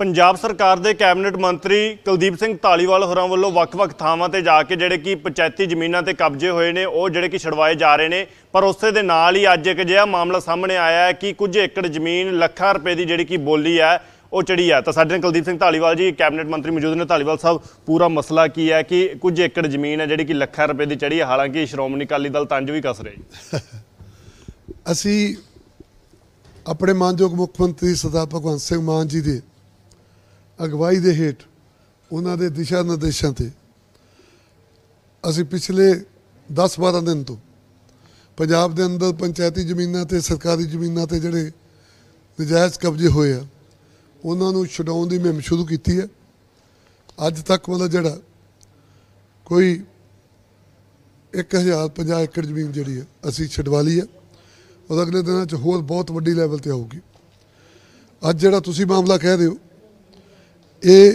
ਪੰਜਾਬ ਸਰਕਾਰ ਦੇ ਕੈਬਨਿਟ ਮੰਤਰੀ ਕੁਲਦੀਪ ਸਿੰਘ ਢਾਲੀਵਾਲ ਹੋਰਾਂ ਵੱਲੋਂ ਵੱਖ-ਵੱਖ ਥਾਵਾਂ ਤੇ ਜਾ ਕੇ ਜਿਹੜੇ ਕਿ ਪੰਚਾਇਤੀ ਜ਼ਮੀਨਾਂ ਤੇ ਕਬਜ਼ੇ ਹੋਏ ਨੇ ਉਹ ਜਿਹੜੇ ਕਿ ਛੜਵਾਏ ਜਾ ਰਹੇ ਨੇ ਪਰ ਉਸੇ ਦੇ ਨਾਲ ਹੀ ਅੱਜ ਇੱਕ ਜਿਹਾ ਮਾਮਲਾ ਸਾਹਮਣੇ ਆਇਆ ਹੈ ਕਿ ਕੁਝ ਏਕੜ ਜ਼ਮੀਨ ਲੱਖਾਂ ਰੁਪਏ ਦੀ ਜਿਹੜੀ ਕਿ ਬੋਲੀ ਹੈ ਉਹ ਚੜੀ ਆ ਤਾਂ ਸਾਡੇ ਨਾਲ ਕੁਲਦੀਪ ਸਿੰਘ ਢਾਲੀਵਾਲ ਜੀ ਕੈਬਨਿਟ ਮੰਤਰੀ ਮੌਜੂਦ ਨੇ ਢਾਲੀਵਾਲ ਸਾਹਿਬ ਪੂਰਾ ਮਸਲਾ ਕੀ ਹੈ ਕਿ ਕੁਝ ਏਕੜ ਜ਼ਮੀਨ ਹੈ ਜਿਹੜੀ ਕਿ ਲੱਖਾਂ ਰੁਪਏ ਦੀ ਚੜੀ ਹੈ ਹਾਲਾਂਕਿ ਸ਼੍ਰੋਮਣੀ ਅਕਾਲੀ ਦਲ ਤੰਜ ਵੀ ਕਸ ਰਿਹਾ ਅਸੀਂ ਆਪਣੇ ਮਾਨਯੋਗ ਮੁੱਖ ਮੰਤਰੀ ਸਰਦਾਰ ਭਗਵੰਤ ਸਿੰਘ ਮਾਨ ਜੀ ਦੇ ਅਗਵਾਈ ਦੇ ਹੇਠ ਉਹਨਾਂ ਦੇ ਦਿਸ਼ਾ ਨਿਰਦੇਸ਼ਾਂ ਤੇ ਅਸੀਂ ਪਿਛਲੇ 10-12 ਦਿਨ ਤੋਂ ਪੰਜਾਬ ਦੇ ਅੰਦਰ ਪੰਚਾਇਤੀ ਜ਼ਮੀਨਾਂ ਤੇ ਸਰਕਾਰੀ ਜ਼ਮੀਨਾਂ ਤੇ ਜਿਹੜੇ ਨਜਾਇਜ਼ ਕਬਜ਼ੇ ਹੋਏ ਆ ਉਹਨਾਂ ਨੂੰ ਛਡਾਉਣ ਦੀ ਮੁਹਿੰਮ ਸ਼ੁਰੂ ਕੀਤੀ ਹੈ ਅੱਜ ਤੱਕ ਮਤਲਬ ਜਿਹੜਾ ਕੋਈ 1050 ਏਕੜ ਜ਼ਮੀਨ ਜਿਹੜੀ ਹੈ ਅਸੀਂ ਛਡਵਾ ਲਈ ਹੈ ਉਹ ਅਗਲੇ ਦਿਨਾਂ 'ਚ ਹੋਰ ਬਹੁਤ ਵੱਡੀ ਲੈਵਲ ਤੇ ਆਊਗੀ ਅੱਜ ਜਿਹੜਾ ਤੁਸੀਂ ਮਾਮਲਾ ਕਹਿ ਰਹੇ ਹੋ ਇਹ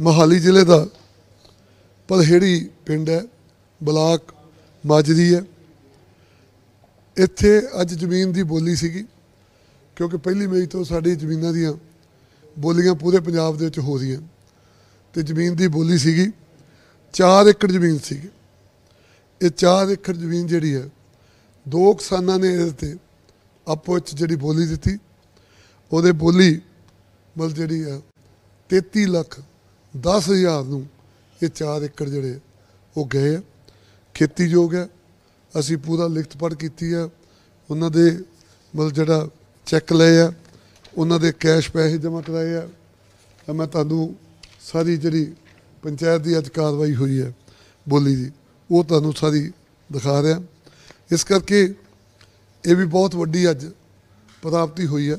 ਮੋਹਾਲੀ ਜ਼ਿਲ੍ਹੇ ਦਾ ਪਲਹੇੜੀ ਪਿੰਡ ਹੈ ਬਲਾਕ ਮਾਜਰੀ ਹੈ ਇੱਥੇ ਅੱਜ ਜ਼ਮੀਨ ਦੀ ਬੋਲੀ ਸੀਗੀ ਕਿਉਂਕਿ ਪਹਿਲੀ ਮਈ ਤੋਂ ਸਾਡੀ ਜ਼ਮੀਨਾਂ ਦੀਆਂ ਬੋਲੀਆਂ ਪੂਰੇ ਪੰਜਾਬ ਦੇ ਵਿੱਚ ਹੋ ਰਹੀਆਂ ਤੇ ਜ਼ਮੀਨ ਦੀ ਬੋਲੀ ਸੀਗੀ 4 ਏਕੜ ਜ਼ਮੀਨ ਸੀਗੀ ਇਹ 4 ਏਕੜ ਜ਼ਮੀਨ ਜਿਹੜੀ ਹੈ ਦੋ ਕਿਸਾਨਾਂ ਨੇ ਇਸ ਤੇ ਆਪੋ ਵਿੱਚ ਜਿਹੜੀ ਬੋਲੀ ਦਿੱਤੀ ਉਹਦੇ ਬੋਲੀ ਮਤਲਬ ਜਿਹੜੀ ਹੈ 33 ਲੱਖ 10000 ਨੂੰ ਇਹ 4 ਏਕੜ ਜਿਹੜੇ ਉਹ ਗਏ ਆ ਖੇਤੀਯੋਗ ਹੈ ਅਸੀਂ ਪੂਰਾ ਲਿਖਤ ਪੜ ਕੀਤੀ ਹੈ ਉਹਨਾਂ ਦੇ ਮਤਲਬ ਜਿਹੜਾ ਚੈੱਕ ਲਏ ਆ ਉਹਨਾਂ ਦੇ ਕੈਸ਼ ਪੈਸੇ ਜਮ੍ਹਾਂ ਕਰਾਏ ਆ ਤਾਂ ਮੈਂ ਤੁਹਾਨੂੰ ਸਾਰੀ ਜਿਹੜੀ ਪੰਚਾਇਤ ਦੀ ਅੱਜ ਕਾਰਵਾਈ ਹੋਈ ਹੈ ਬੋਲੀ ਦੀ ਉਹ ਤੁਹਾਨੂੰ ਸਾਰੀ ਦਿਖਾ ਰਿਹਾ ਇਸ ਕਰਕੇ ਇਹ ਵੀ ਬਹੁਤ ਵੱਡੀ ਅੱਜ ਪ੍ਰਾਪਤੀ ਹੋਈ ਹੈ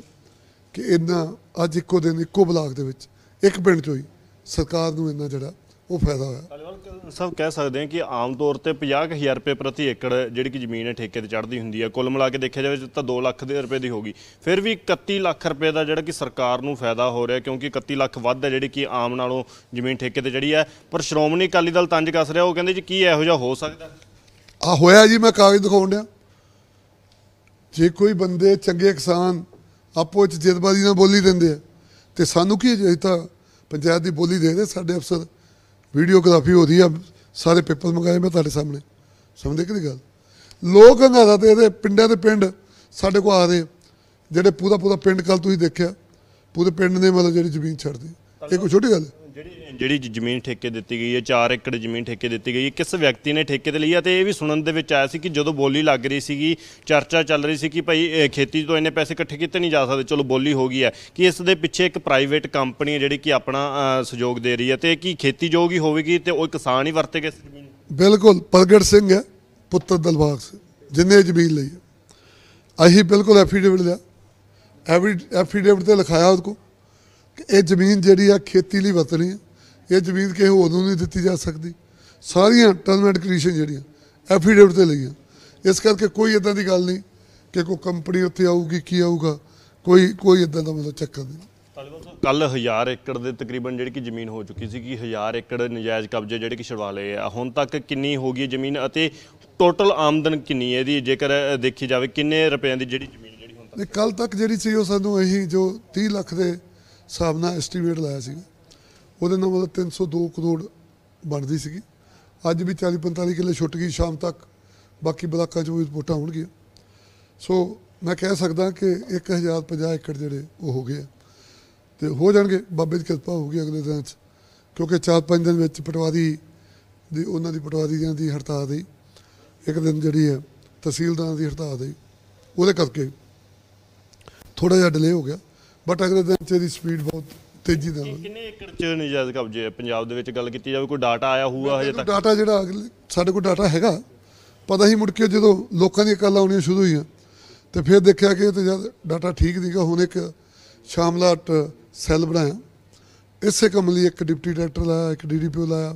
ਕਿ ਇਹਨਾਂ ਅੱਜ ਇੱਕੋ ਦਿਨ ਇੱਕੋ ਬਲਾਕ ਦੇ ਵਿੱਚ ਇੱਕ ਪਿੰਡ 'ਚ ਹੋਈ ਸਰਕਾਰ ਨੂੰ ਇੰਨਾ ਜਿਹੜਾ ਉਹ ਫਾਇਦਾ ਹੋਇਆ ਸਭ ਕਹਿ ਸਕਦੇ ਆ ਕਿ ਆਮ ਤੌਰ ਤੇ 50000 ਰੁਪਏ ਪ੍ਰਤੀ ਏਕੜ ਜਿਹੜੀ ਕਿ ਜ਼ਮੀਨ ਹੈ ਠੇਕੇ ਤੇ ਚੜਦੀ ਹੁੰਦੀ ਹੈ ਕੁੱਲ ਮਿਲਾ ਕੇ ਦੇਖਿਆ ਜਾਵੇ ਤਾਂ 2 ਲੱਖ ਦੇ ਰੁਪਏ ਦੀ ਹੋਗੀ ਫਿਰ ਵੀ 31 ਲੱਖ ਰੁਪਏ ਦਾ ਜਿਹੜਾ ਕਿ ਸਰਕਾਰ ਨੂੰ ਫਾਇਦਾ ਹੋ ਰਿਹਾ ਕਿਉਂਕਿ 31 ਲੱਖ ਵੱਧ ਹੈ ਜਿਹੜੀ ਕਿ ਆਮ ਨਾਲੋਂ ਜ਼ਮੀਨ ਠੇਕੇ ਤੇ ਜਿਹੜੀ ਹੈ ਪਰ ਸ਼੍ਰੋਮਣੀ ਅਕਾਲੀ ਦਲ ਤੰਜ ਕੱਸ ਰਿਹਾ ਉਹ ਕਹਿੰਦੇ ਜੀ ਕੀ ਇਹੋ ਜਿਹਾ ਹੋ ਸਕਦਾ ਆ ਹੋਇਆ ਜੀ ਮੈਂ ਕਾਗਜ਼ ਦਿਖਾਉਣ ਦਿਆਂ ਜੇ ਕੋਈ ਬੰਦੇ ਚੰਗੇ ਕਿਸਾਨ ਆਪੋ ਵਿੱਚ ਜਿੱਦਬਾਜ਼ੀ ਨਾਲ ਬੋਲੀ ਦਿੰਦੇ ਆ ਤੇ ਸਾਨੂੰ ਕੀ ਜੇ ਤਾਂ ਪੰਚਾਇਤ ਦੀ ਬੋਲੀ ਦੇਖਦੇ ਸਾਡੇ ਅਫਸਰ ਵੀਡੀਓਗ੍ਰਾਫੀ ਹੋ ਰਹੀ ਆ ਸਾਰੇ ਪੇਪਰ ਮੰਗਾਏ ਮੈਂ ਤੁਹਾਡੇ ਸਾਹਮਣੇ ਸਮਝਦੇ ਕਿ ਗੱਲ ਲੋਕ ਹੰਗਾਦਾ ਤੇ ਇਹਦੇ ਪਿੰਡਾਂ ਦੇ ਪਿੰਡ ਸਾਡੇ ਕੋਲ ਆ ਰਹੇ ਜਿਹੜੇ ਪੂਰਾ ਪੂਰਾ ਪਿੰਡ ਕੱਲ ਤੁਸੀਂ ਦੇਖਿਆ ਪੂਰੇ ਪਿੰਡ ਨੇ ਮਤਲਬ ਜਿਹੜੀ ਜ਼ਮੀਨ ਛੱਡਦੀ ਇਹ ਕੋਈ ਛੋਟੀ ਗੱਲ ਹੈ ਜਿਹੜੀ ਜ਼ਮੀਨ ਠੇਕੇ ਦਿੱਤੀ ਗਈ ਹੈ 4 ਏਕੜ ਜ਼ਮੀਨ ਠੇਕੇ ਦਿੱਤੀ ਗਈ ਹੈ ਕਿਸ ਵਿਅਕਤੀ ਨੇ ਠੇਕੇ ਤੇ ਲਈ ਹੈ ਤੇ ਇਹ ਵੀ ਸੁਣਨ ਦੇ ਵਿੱਚ ਆਇਆ ਸੀ ਕਿ ਜਦੋਂ ਬੋਲੀ ਲੱਗ ਰਹੀ ਸੀਗੀ ਚਰਚਾ ਚੱਲ ਰਹੀ ਸੀ ਕਿ ਭਾਈ ਖੇਤੀ ਤੋਂ ਇੰਨੇ ਪੈਸੇ ਇਕੱਠੇ ਕੀਤੇ ਨਹੀਂ ਜਾ ਸਕਦੇ ਚਲੋ ਬੋਲੀ ਹੋ ਗਈ ਹੈ ਕਿ ਇਸ ਦੇ ਪਿੱਛੇ ਇੱਕ ਪ੍ਰਾਈਵੇਟ ਕੰਪਨੀ ਹੈ ਜਿਹੜੀ ਕਿ ਆਪਣਾ ਸਹਿਯੋਗ ਦੇ ਰਹੀ ਹੈ ਤੇ ਕੀ ਖੇਤੀ ਜੋਗੀ ਹੀ ਹੋਵੇਗੀ ਤੇ ਉਹ ਕਿਸਾਨ ਹੀ ਵਰਤੇਗੇ ਜ਼ਮੀਨ ਬਿਲਕੁਲ ਪ੍ਰਗਟ ਸਿੰਘ ਹੈ ਪੁੱਤਰ ਦਲਵਾਗ ਸਿੰਘ ਜਿੰਨੇ ਜ਼ਮੀਨ ਲਈ ਅਸੀਂ ਬਿਲਕੁਲ ਐਫੀਡੇਵਿਟ ਲਿਆ ਐਫੀਡੇਵਿਟ ਤੇ ਲਿਖਾਇਆ ਉਹਦੇ ਕੋ ਕਿ ਇਹ ਜ਼ਮੀਨ ਜਿਹੜੀ ਆ ਖੇਤੀ ਲਈ ਵਰਤਣੀ ਹੈ ਇਹ ਜ਼ਮੀਨ ਕਿਸੇ ਹੋਰ ਨੂੰ ਨਹੀਂ ਦਿੱਤੀ ਜਾ ਸਕਦੀ ਸਾਰੀਆਂ ਟਰਮ ਐਂਡ ਕੰਡੀਸ਼ਨ ਜਿਹੜੀਆਂ ਐਫੀਡੇਵਿਟ ਤੇ ਲਈਆਂ ਇਸ ਕਰਕੇ ਕੋਈ ਇਦਾਂ ਦੀ ਗੱਲ ਨਹੀਂ ਕਿ ਕੋਈ ਕੰਪਨੀ ਉੱਥੇ ਆਊਗੀ ਕੀ ਆਊਗਾ ਕੋਈ ਕੋਈ ਇਦਾਂ ਦਾ ਮਤਲਬ ਚੱਕਰ ਨਹੀਂ ਕੱਲ 1000 ਏਕੜ ਦੇ ਤਕਰੀਬਨ ਜਿਹੜੀ ਕਿ ਜ਼ਮੀਨ ਹੋ ਚੁੱਕੀ ਸੀ ਕਿ 1000 ਏਕੜ ਨਜਾਇਜ਼ ਕਬਜ਼ੇ ਜਿਹੜੇ ਕਿ ਛੜਵਾ ਲਏ ਆ ਹੁਣ ਤੱਕ ਕਿੰਨੀ ਹੋ ਗਈ ਜ਼ਮੀਨ ਅਤੇ ਟੋਟਲ ਆਮਦਨ ਕਿੰਨੀ ਹੈ ਇਹਦੀ ਜੇਕਰ ਦੇਖੀ ਜਾਵੇ ਕਿੰਨੇ ਰੁਪਏ ਦੀ ਜਿਹੜੀ ਜ਼ਮੀਨ ਜਿਹੜੀ ਹੁਣ ਤੱਕ ਕੱਲ ਤੱਕ ਜਿਹੜੀ ਸੀ ਉਹ ਸਾਨੂੰ ਇਹੀ ਜੋ 30 ਲੱਖ ਦੇ ਹਿਸਾਬ ਨਾਲ ਐਸਟੀਮੇਟ ਲਾਇਆ ਸੀ ਉਹਦੇ ਨਾਲ ਮਤਲਬ 302 ਕਰੋੜ ਬਣਦੀ ਸੀਗੀ ਅੱਜ ਵੀ 40 45 ਕਿੱਲੇ ਛੁੱਟ ਗਈ ਸ਼ਾਮ ਤੱਕ ਬਾਕੀ ਬਲਾਕਾਂ 'ਚ ਵੀ ਰਿਪੋਰਟਾਂ ਹੋਣਗੀਆਂ ਸੋ ਮੈਂ ਕਹਿ ਸਕਦਾ ਕਿ 1050 ਏਕੜ ਜਿਹੜੇ ਉਹ ਹੋ ਗਏ ਤੇ ਹੋ ਜਾਣਗੇ ਬਾਬੇ ਦੀ ਕਿਰਪਾ ਗਈ ਅਗਲੇ ਦਿਨਾਂ 'ਚ ਕਿਉਂਕਿ 4-5 ਦਿਨ ਵਿੱਚ ਪਟਵਾਰੀ ਦੀ ਉਹਨਾਂ ਦੀ ਪਟਵਾਰੀਆਂ ਦੀ ਹੜਤਾਲ ਦੀ ਇੱਕ ਦਿਨ ਜਿਹੜੀ ਹੈ ਤਹਿਸੀਲਦਾਰਾਂ ਦੀ ਹੜਤਾਲ ਦੀ ਉਹਦੇ ਕਰਕੇ ਥੋੜਾ ਜਿਹਾ ਡਿਲੇ ਹੋ ਗਿਆ ਬਟ ਅਗਲੇ ਦਿਨ ਚ ਇਹਦੀ ਸਪੀਡ ਬਹੁਤ ਤੇਜ਼ੀ ਨਾਲ ਕਿੰਨੇ ਏਕੜ ਚ ਨਜਾਇਜ਼ ਕਬਜ਼ੇ ਪੰਜਾਬ ਦੇ ਵਿੱਚ ਗੱਲ ਕੀਤੀ ਜਾਵੇ ਕੋਈ ਡਾਟਾ ਆਇਆ ਹੋਊਗਾ ਹਜੇ ਤੱਕ ਡਾਟਾ ਜਿਹੜਾ ਸਾਡੇ ਕੋਲ ਡਾਟਾ ਹੈਗਾ ਪਤਾ ਹੀ ਮੁੜ ਕੇ ਜਦੋਂ ਲੋਕਾਂ ਦੀਆਂ ਕਾਲਾਂ ਆਉਣੀਆਂ ਸ਼ੁਰੂ ਹੋਈਆਂ ਤੇ ਫਿਰ ਦੇਖਿਆ ਕਿ ਇਹ ਤੇ ਜਦ ਡਾਟਾ ਠੀਕ ਨਹੀਂਗਾ ਹੁਣ ਇੱਕ ਸ਼ਾਮਲਾਟ ਸੈੱਲ ਬਣਾਇਆ ਇਸੇ ਕੰਮ ਲਈ ਇੱਕ ਡਿਪਟੀ ਡਾਇਰੈਕਟਰ ਲਾਇਆ ਇੱਕ ਡੀਡੀਪੀਓ ਲਾਇਆ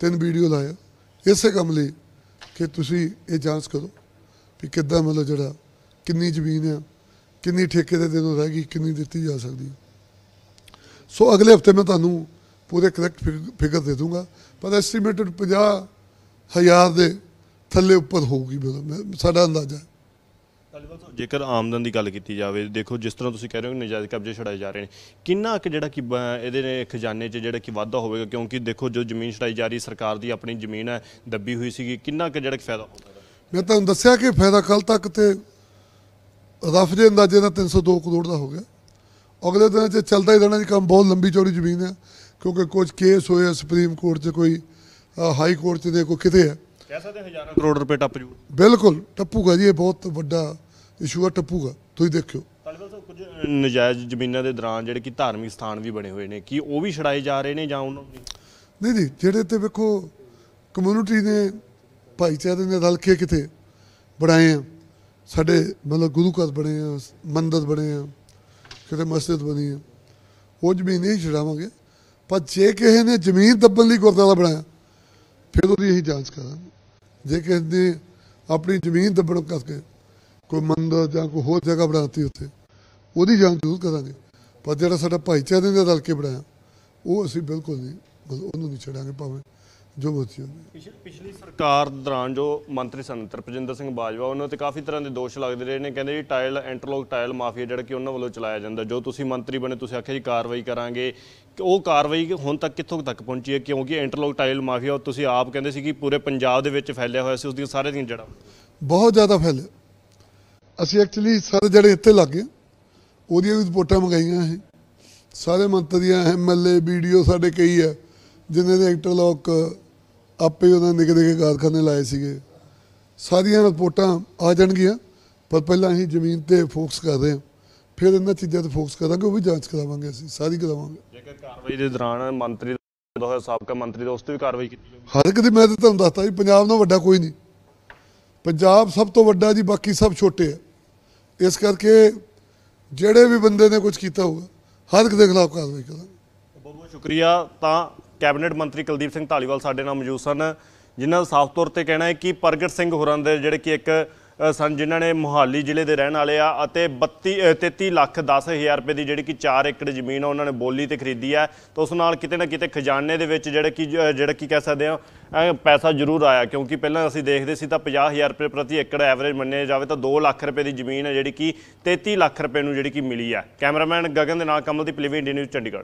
ਤਿੰਨ ਵੀਡੀਓ ਲਾਇਆ ਇਸੇ ਕੰਮ ਲਈ ਕਿ ਤੁਸੀਂ ਇਹ ਜਾਂਚ ਕਰੋ ਕਿ ਕਿੱਦਾਂ ਮਤਲਬ ਜਿਹੜਾ ਕਿੰਨੀ ਜ਼ਮੀਨ ਆ ਕਿੰਨੀ ਠੇਕੇ ਦੇ ਦੋ ਰਹਿ ਗਈ ਕਿੰਨੀ ਦਿੱਤੀ ਜਾ ਸਕਦੀ ਹੈ ਸੋ ਅਗਲੇ ਹਫਤੇ ਮੈਂ ਤੁਹਾਨੂੰ ਪੂਰੇ ਕਰੈਕਟ ਫਿਗਰ ਦੇ ਦੂੰਗਾ ਪਰ ਐਸਟੀਮੇਟਡ 50 ਹਜ਼ਾਰ ਦੇ ਥੱਲੇ ਉੱਪਰ ਹੋਊਗੀ ਸਾਡਾ ਅੰਦਾਜ਼ਾ ਜੇਕਰ ਆਮਦਨ ਦੀ ਗੱਲ ਕੀਤੀ ਜਾਵੇ ਦੇਖੋ ਜਿਸ ਤਰ੍ਹਾਂ ਤੁਸੀਂ ਕਹਿ ਰਹੇ ਹੋ ਨਜਾਇਜ਼ ਕਬਜ਼ੇ ਛੜਾਏ ਜਾ ਰਹੇ ਨੇ ਕਿੰਨਾ ਕਿ ਜਿਹੜਾ ਕਿ ਇਹਦੇ ਨੇ ਖਜ਼ਾਨੇ 'ਚ ਜਿਹੜਾ ਕਿ ਵਾਧਾ ਹੋਵੇਗਾ ਕਿਉਂਕਿ ਦੇਖੋ ਜੋ ਜ਼ਮੀਨ ਛੜਾਈ ਜਾ ਰਹੀ ਸਰਕਾਰ ਦੀ ਆਪਣੀ ਜ਼ਮੀਨ ਹੈ ਦੱਬੀ ਹੋਈ ਸੀਗੀ ਕਿੰਨਾ ਕਿ ਜਿਹੜਾ ਕਿ ਫਾਇਦਾ ਹੋਵੇਗਾ ਮੈਂ ਤੁਹਾਨੂੰ ਦੱਸਿਆ ਕਿ ਫਾਇਦਾ ਕੱਲ ਤੱਕ ਤੇ ਦੇ ਅੰਦਾਜ਼ੇ ਨਾਲ 302 ਕਰੋੜ ਦਾ ਹੋ ਗਿਆ ਅਗਲੇ ਦਿਨਾਂ 'ਚ ਚੱਲਦਾ ਹੀ ਰਹਿਣਾ ਜੀ ਕੰਮ ਬਹੁਤ ਲੰਬੀ ਚੌੜੀ ਜ਼ਮੀਨ ਹੈ ਕਿਉਂਕਿ ਕੁਝ ਕੇਸ ਹੋਏ ਸੁਪਰੀਮ ਕੋਰਟ 'ਚ ਕੋਈ ਹਾਈ ਕੋਰਟ 'ਚ ਦੇ ਕੋਈ ਕਿਤੇ ਹੈ ਕਹਿ ਸਕਦੇ ਹਜ਼ਾਰਾਂ ਕਰੋੜ ਰੁਪਏ ਟੱਪ ਜੂ ਬਿਲਕੁਲ ਟੱਪੂਗਾ ਜੀ ਇਹ ਬਹੁਤ ਵੱਡਾ ਇਸ਼ੂ ਹੈ ਟੱਪੂਗਾ ਤੁਸੀਂ ਦੇਖਿਓ ਕੁਝ ਨਜਾਇਜ਼ ਜ਼ਮੀਨਾਂ ਦੇ ਦੌਰਾਨ ਜਿਹੜੇ ਕਿ ਧਾਰਮਿਕ ਸਥਾਨ ਵੀ ਬਣੇ ਹੋਏ ਨੇ ਕੀ ਉਹ ਵੀ ਛੜਾਏ ਜਾ ਰਹੇ ਨੇ ਜਾਂ ਉਹਨਾਂ ਨੂੰ ਨਹੀਂ ਨਹੀਂ ਜਿਹੜੇ ਤੇ ਵੇਖੋ ਕਮਿਊਨਿਟੀ ਨੇ ਭਾਈਚਾਰੇ ਨੇ ਰਲ ਕੇ ਕਿਤੇ ਬਣਾਏ ਆ ਸਾਡੇ ਮਤਲਬ ਗੁਰੂ ਘਰ ਬਣੇ ਆ ਮੰਦਰ ਬਣੇ ਆ ਕਿਤੇ ਮਸਜਿਦ ਬਣੀ ਹੈ ਉਹ ਜ਼ਮੀਨ ਨਹੀਂ ਛਡਾਵਾਂਗੇ ਪਰ ਜੇ ਕਿਸੇ ਨੇ ਜ਼ਮੀਨ ਦੱਬਣ ਲਈ ਗੁਰਦੁਆਰਾ ਬਣਾਇਆ ਫਿਰ ਉਹਦੀ ਇਹੀ ਜਾਂਚ ਕਰਾਂਗੇ ਜੇ ਕਿਸੇ ਨੇ ਆਪਣੀ ਜ਼ਮੀਨ ਦੱਬਣ ਕਰਕੇ ਕੋਈ ਮੰਦਰ ਜਾਂ ਕੋਈ ਹੋਰ ਜਗ੍ਹਾ ਬਣਾਤੀ ਉੱਥੇ ਉਹਦੀ ਜਾਂਚ ਜ਼ਰੂਰ ਕਰਾਂਗੇ ਪਰ ਜਿਹੜਾ ਸਾਡਾ ਭਾਈਚਾਰੇ ਦੇ ਰਲ ਕੇ ਬਣਾਇਆ ਉਹ ਅਸੀਂ ਬਿਲਕੁਲ ਨਹੀਂ ਉਹਨੂੰ ਨਹੀਂ ਛੱਡਾਂਗੇ ਭਾਵੇਂ ਜੋ ਹੋਤੀ ਪਿਛਲੀ ਸਰਕਾਰ ਦੌਰਾਨ ਜੋ ਮੰਤਰੀ ਸਨ ਤਰਪਜਿੰਦਰ ਸਿੰਘ ਬਾਜਵਾ ਉਹਨਾਂ ਤੇ ਕਾਫੀ ਤਰ੍ਹਾਂ ਦੇ ਦੋਸ਼ ਲੱਗਦੇ ਰਹੇ ਨੇ ਕਹਿੰਦੇ ਜੀ ਟਾਇਲ ਇੰਟਰਲੋਕ ਟਾਇਲ ਮਾਫੀਆ ਜਿਹੜਾ ਕਿ ਉਹਨਾਂ ਵੱਲੋਂ ਚਲਾਇਆ ਜਾਂਦਾ ਜੋ ਤੁਸੀਂ ਮੰਤਰੀ ਬਣੇ ਤੁਸੀਂ ਆਖਿਆ ਜੀ ਕਾਰਵਾਈ ਕਰਾਂਗੇ ਉਹ ਕਾਰਵਾਈ ਹੁਣ ਤੱਕ ਕਿੱਥੋਂ ਤੱਕ ਪਹੁੰਚੀ ਹੈ ਕਿਉਂਕਿ ਇੰਟਰਲੋਕ ਟਾਇਲ ਮਾਫੀਆ ਤੁਸੀਂ ਆਪ ਕਹਿੰਦੇ ਸੀ ਕਿ ਪੂਰੇ ਪੰਜਾਬ ਦੇ ਵਿੱਚ ਫੈਲਿਆ ਹੋਇਆ ਸੀ ਉਸ ਦੀਆਂ ਸਾਰੇ ਦੀਆਂ ਜੜਾਂ ਬਹੁਤ ਜ਼ਿਆਦਾ ਫੈਲਿਆ ਅਸੀਂ ਐਕਚੁਅਲੀ ਸਾਰੇ ਜਿਹੜੇ ਇੱਥੇ ਲੱਗੇ ਉਹਦੀਆਂ ਵੀ ਰਿਪੋਰਟਾਂ ਮੰਗਾਈਆਂ ਹੈ ਸਾਰੇ ਮੰਤਰੀਆਂ ਐਮਐਲਏ ਵੀਡੀਓ ਸਾਡੇ ਕਈ ਹੈ ਜਿਨ੍ਹਾਂ ਦੇ ਇੰਟਰਲੋਕ ਆਪੇ ਉਹਨਾਂ ਨੇ ਨਿੱਕੇ ਨਿੱਕੇ ਕਾਰਖਾਨੇ ਲਾਏ ਸੀਗੇ ਸਾਰੀਆਂ ਰਿਪੋਰਟਾਂ ਆ ਜਾਣਗੀਆਂ ਪਰ ਪਹਿਲਾਂ ਹੀ ਜ਼ਮੀਨ ਤੇ ਫੋਕਸ ਕਰ ਰਹੇ ਹਾਂ ਫਿਰ ਇਹਨਾਂ ਚੀਜ਼ਾਂ ਤੇ ਫੋਕਸ ਕਰਾਂਗੇ ਉਹ ਵੀ ਜਾਂਚ ਕਰਾਵਾਂਗੇ ਅਸੀਂ ਸਾਰੀ ਕਰਾਵਾਂਗੇ ਜੇਕਰ ਕਾਰਵਾਈ ਦੇ ਦੌਰਾਨ ਮੰਤਰੀ ਦਾ ਸਾਬਕਾ ਮੰਤਰੀ ਦਾ ਉਸ ਤੇ ਵੀ ਕਾਰਵਾਈ ਕੀਤੀ ਹਰ ਇੱਕ ਦੀ ਮੈਂ ਤਾਂ ਤੁਹਾਨੂੰ ਦੱਸਤਾ ਜੀ ਪੰਜਾਬ ਨਾਲੋਂ ਵੱਡਾ ਕੋਈ ਨਹੀਂ ਪੰਜਾਬ ਸਭ ਤੋਂ ਵੱਡਾ ਜੀ ਬਾਕੀ ਸਭ ਛੋਟੇ ਆ ਇਸ ਕਰਕੇ ਜਿਹੜੇ ਵੀ ਬੰਦੇ ਨੇ ਕੁਝ ਕੀਤਾ ਹੋਊਗਾ ਹਰ ਇੱਕ ਦੇ ਖਿਲਾਫ ਕਾਰਵਾਈ ਕਰਾਂਗੇ ਬਹੁਤ ਬਹੁਤ ਸ਼ੁਕਰੀਆ ਤਾਂ ਕੈਬਨਿਟ ਮੰਤਰੀ ਕੁਲਦੀਪ ਸਿੰਘ ਢਾਲੀਵਾਲ ਸਾਡੇ ਨਾਲ ਮੌਜੂਦ ਸਨ ਜਿਨ੍ਹਾਂ ਦਾ ਸਾਫ਼ ਤੌਰ ਤੇ ਕਹਿਣਾ ਹੈ ਕਿ ਪ੍ਰਗਟ ਸਿੰਘ ਹੋਰਾਂ ਦੇ ਜਿਹੜੇ ਕਿ ਇੱਕ ਸਨ ਜਿਨ੍ਹਾਂ ਨੇ ਮੁਹਾਲੀ ਜ਼ਿਲ੍ਹੇ ਦੇ ਰਹਿਣ ਵਾਲੇ ਆ ਅਤੇ 32 33 ਲੱਖ 10000 ਰੁਪਏ ਦੀ ਜਿਹੜੀ ਕਿ 4 ਏਕੜ ਜ਼ਮੀਨ ਉਹਨਾਂ ਨੇ ਬੋਲੀ ਤੇ ਖਰੀਦੀ ਆ ਤਾਂ ਉਸ ਨਾਲ ਕਿਤੇ ਨਾ ਕਿਤੇ ਖਜ਼ਾਨੇ ਦੇ ਵਿੱਚ ਜਿਹੜਾ ਕਿ ਜਿਹੜਾ ਕਿ ਕਹਿ ਸਕਦੇ ਆ ਪੈਸਾ ਜ਼ਰੂਰ ਆਇਆ ਕਿਉਂਕਿ ਪਹਿਲਾਂ ਅਸੀਂ ਦੇਖਦੇ ਸੀ ਤਾਂ 50000 ਰੁਪਏ ਪ੍ਰਤੀ ਏਕੜ ਐਵਰੇਜ ਮੰਨਿਆ ਜਾਵੇ ਤਾਂ 2 ਲੱਖ ਰੁਪਏ ਦੀ ਜ਼ਮੀਨ ਹੈ ਜਿਹੜੀ ਕਿ 33 ਲੱਖ ਰੁਪਏ ਨੂੰ ਜਿਹੜੀ ਕਿ ਮਿਲੀ ਆ ਕੈਮਰਾਮੈਨ ਗਗਨ ਦੇ ਨਾਲ ਕਮਲ ਦੀ ਇੰਡੀਆ ਨਿਊਜ਼ ਚੰਡੀਗੜ੍ਹ